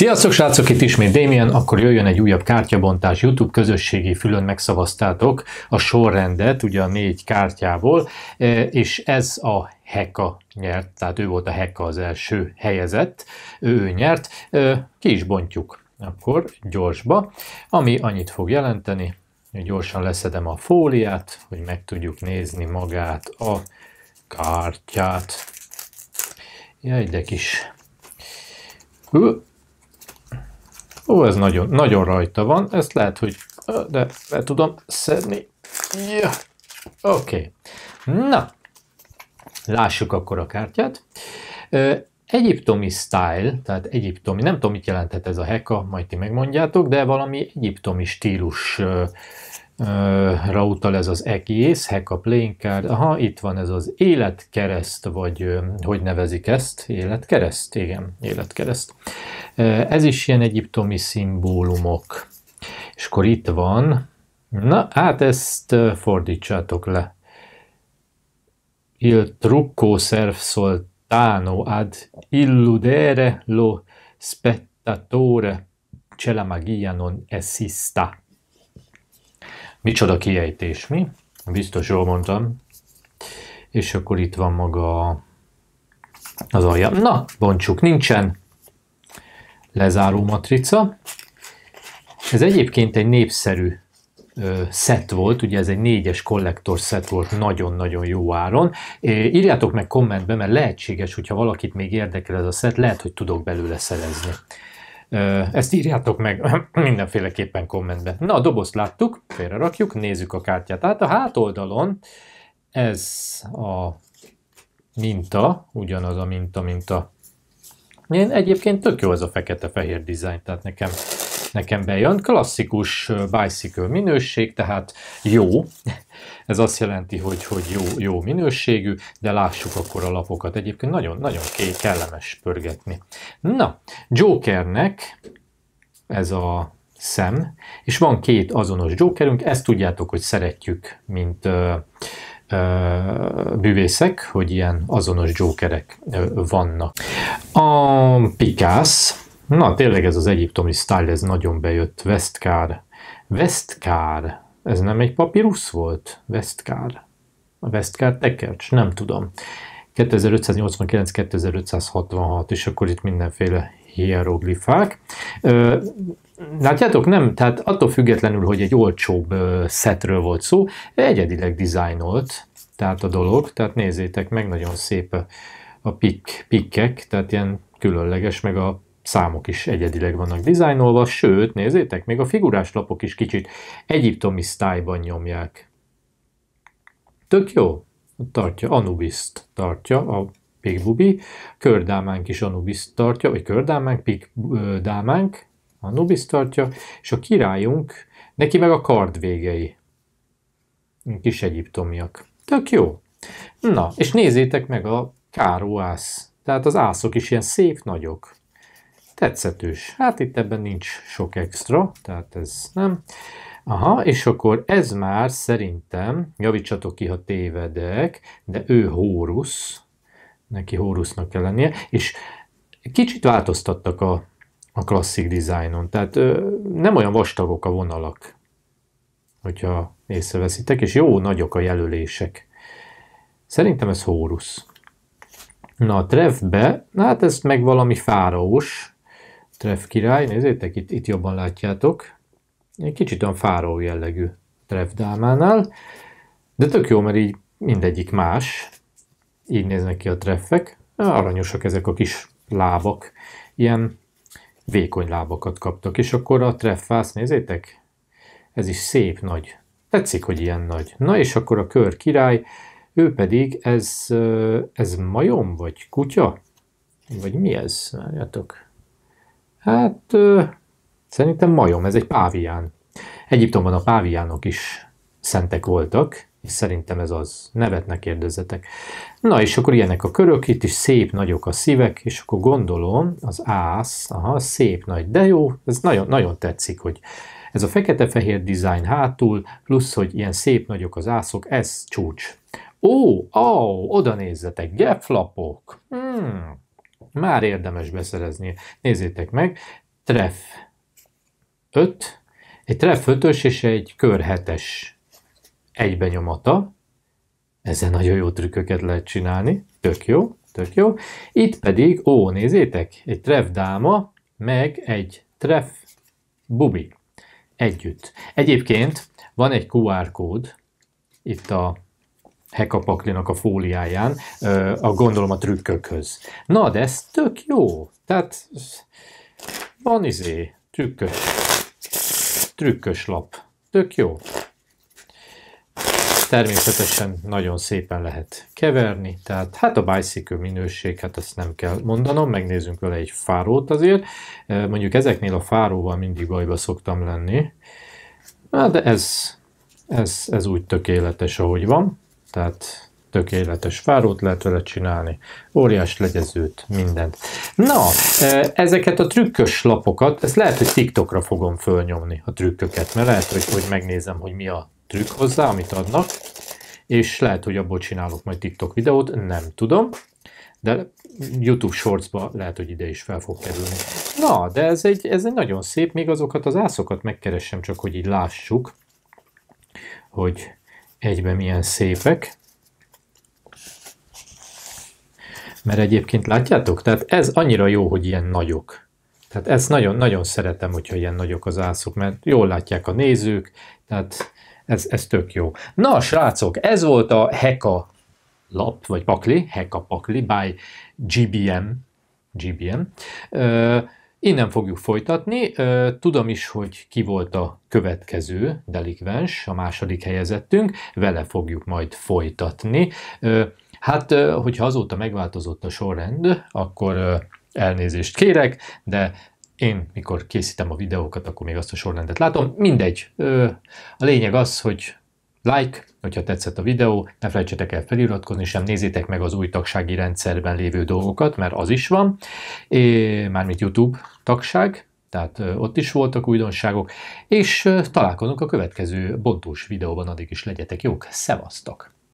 Sziasztok srácok, itt ismét Damien, akkor jöjjön egy újabb kártyabontás. YouTube közösségi fülön megszavaztátok a sorrendet, ugye a négy kártyából, e, és ez a Heka nyert, tehát ő volt a Heka az első helyezett, ő nyert, e, ki is bontjuk akkor gyorsba, ami annyit fog jelenteni, hogy gyorsan leszedem a fóliát, hogy meg tudjuk nézni magát a kártyát. Jaj, de kis... Ó, ez nagyon, nagyon rajta van, ezt lehet, hogy de le tudom szedni. Ja. Oké. Okay. Na, lássuk akkor a kártyát. Egyiptomi style, tehát egyiptomi, nem tudom, mit jelenthet ez a heka, majd ti megmondjátok, de valami egyiptomi stílus ö, ö, ra utal ez az egész, hack a playing card. Aha, itt van ez az életkereszt, vagy hogy nevezik ezt? Életkereszt, igen, életkereszt. Ez is ilyen egyiptomi szimbólumok. És akkor itt van, na hát ezt fordítsátok le. Il trucco serf soltano ad illudere lo spettatore, cella la magia non esista. Micsoda kiejtés, mi? Biztos jól mondtam. És akkor itt van maga az alja. Na, bontsuk, nincsen lezáró matrica. Ez egyébként egy népszerű szett volt, ugye ez egy négyes kollektor szett volt nagyon-nagyon jó áron. Írjátok meg kommentbe, mert lehetséges, hogyha valakit még érdekel ez a szett, lehet, hogy tudok belőle szerezni. Ezt írjátok meg mindenféleképpen kommentben. Na, a dobozt láttuk, félre rakjuk, nézzük a kártyát. Tehát a hátoldalon ez a minta, ugyanaz a minta, mint a... Én egyébként tök jó ez a fekete-fehér dizájn, tehát nekem nekem bejön. Klasszikus bicycle minőség, tehát jó. Ez azt jelenti, hogy, hogy jó, jó minőségű, de lássuk akkor a lapokat. Egyébként nagyon-nagyon kellemes pörgetni. Na, Jokernek ez a szem, és van két azonos Jokerünk, ezt tudjátok, hogy szeretjük, mint bűvészek, hogy ilyen azonos Jokerek vannak. A Picasso Na, tényleg ez az egyiptomi style, ez nagyon bejött. Westkár. Westkár. Ez nem egy papírusz volt? Westkár. A Westkár tekercs? Nem tudom. 2589-2566, és akkor itt mindenféle hieroglifák. Látjátok, nem, tehát attól függetlenül, hogy egy olcsóbb szetről volt szó, egyedileg dizájnolt, tehát a dolog, tehát nézzétek meg, nagyon szép a pikkek, tehát ilyen különleges, meg a számok is egyedileg vannak dizájnolva, sőt, nézzétek, még a figurás lapok is kicsit egyiptomi sztájban nyomják. Tök jó. Tartja, anubis tartja a Pigbubi, kördámánk is Anubis tartja, vagy kördámánk, Pigdámánk Anubis tartja, és a királyunk, neki meg a kard végei. Kis egyiptomiak. Tök jó. Na, és nézzétek meg a károász. Tehát az ászok is ilyen szép nagyok. Tetszetős. Hát itt ebben nincs sok extra, tehát ez nem. Aha, és akkor ez már szerintem, javítsatok ki, ha tévedek, de ő Hórusz, neki Hórusznak kell lennie, és kicsit változtattak a, a klasszik dizájnon, tehát ö, nem olyan vastagok a vonalak, hogyha észreveszitek, és jó nagyok a jelölések. Szerintem ez Hórusz. Na, a trefbe, hát ez meg valami fáraós, Trev király, nézzétek, itt, itt jobban látjátok. Egy kicsit olyan fáró jellegű Trev dámánál, de tök jó, mert így mindegyik más. Így néznek ki a treffek. Aranyosak ezek a kis lábak. Ilyen vékony lábakat kaptak. És akkor a treffász, nézzétek, ez is szép nagy. Tetszik, hogy ilyen nagy. Na és akkor a kör király, ő pedig, ez, ez majom, vagy kutya? Vagy mi ez? Várjátok. Hát ö, szerintem majom, ez egy pávián. Egyiptomban a páviánok is szentek voltak, és szerintem ez az. Nevet ne kérdezzetek. Na, és akkor ilyenek a körök, itt is szép nagyok a szívek, és akkor gondolom, az ász, aha, szép nagy, de jó, ez nagyon, nagyon tetszik, hogy ez a fekete-fehér design hátul, plusz, hogy ilyen szép nagyok az ászok, ez csúcs. Ó, ó, oda nézzetek, geflapok. Hmm már érdemes beszerezni. Nézzétek meg, treff 5, egy treff 5-ös és egy kör 7-es egybenyomata, ezzel nagyon jó trükköket lehet csinálni, tök jó, tök jó. Itt pedig, ó, nézzétek, egy treff dáma, meg egy treff bubi együtt. Egyébként van egy QR kód itt a hekapaklinak a fóliáján, a gondolom a trükkökhöz. Na, de ez tök jó. Tehát van izé, trükkös, trükkös lap. Tök jó. Természetesen nagyon szépen lehet keverni, tehát hát a bicycle minőség, hát ezt nem kell mondanom, megnézzünk vele egy fárót azért. Mondjuk ezeknél a fáróval mindig bajba szoktam lenni, de ez, ez, ez úgy tökéletes, ahogy van tehát tökéletes fárót lehet vele csinálni, óriás legyezőt, mindent. Na, e, ezeket a trükkös lapokat, ezt lehet, hogy TikTokra fogom fölnyomni a trükköket, mert lehet, hogy megnézem, hogy mi a trükk hozzá, amit adnak, és lehet, hogy abból csinálok majd TikTok videót, nem tudom, de YouTube Shortsba lehet, hogy ide is fel fog kerülni. Na, de ez egy, ez egy nagyon szép, még azokat az ászokat megkeressem, csak hogy így lássuk, hogy egyben milyen szépek. Mert egyébként látjátok, tehát ez annyira jó, hogy ilyen nagyok. Tehát ezt nagyon-nagyon szeretem, hogyha ilyen nagyok az ászok, mert jól látják a nézők, tehát ez, ez tök jó. Na, srácok, ez volt a Heka lap, vagy pakli, Heka pakli by GBM. GBM. Uh, Innen fogjuk folytatni. Tudom is, hogy ki volt a következő delikvens, a második helyezettünk, vele fogjuk majd folytatni. Hát, hogyha azóta megváltozott a sorrend, akkor elnézést kérek, de én mikor készítem a videókat, akkor még azt a sorrendet látom. Mindegy. A lényeg az, hogy like, hogyha tetszett a videó, ne felejtsetek el feliratkozni, sem nézzétek meg az új tagsági rendszerben lévő dolgokat, mert az is van, é, mármint YouTube tagság, tehát ott is voltak újdonságok, és találkozunk a következő bontós videóban, addig is legyetek jók, szevasztok!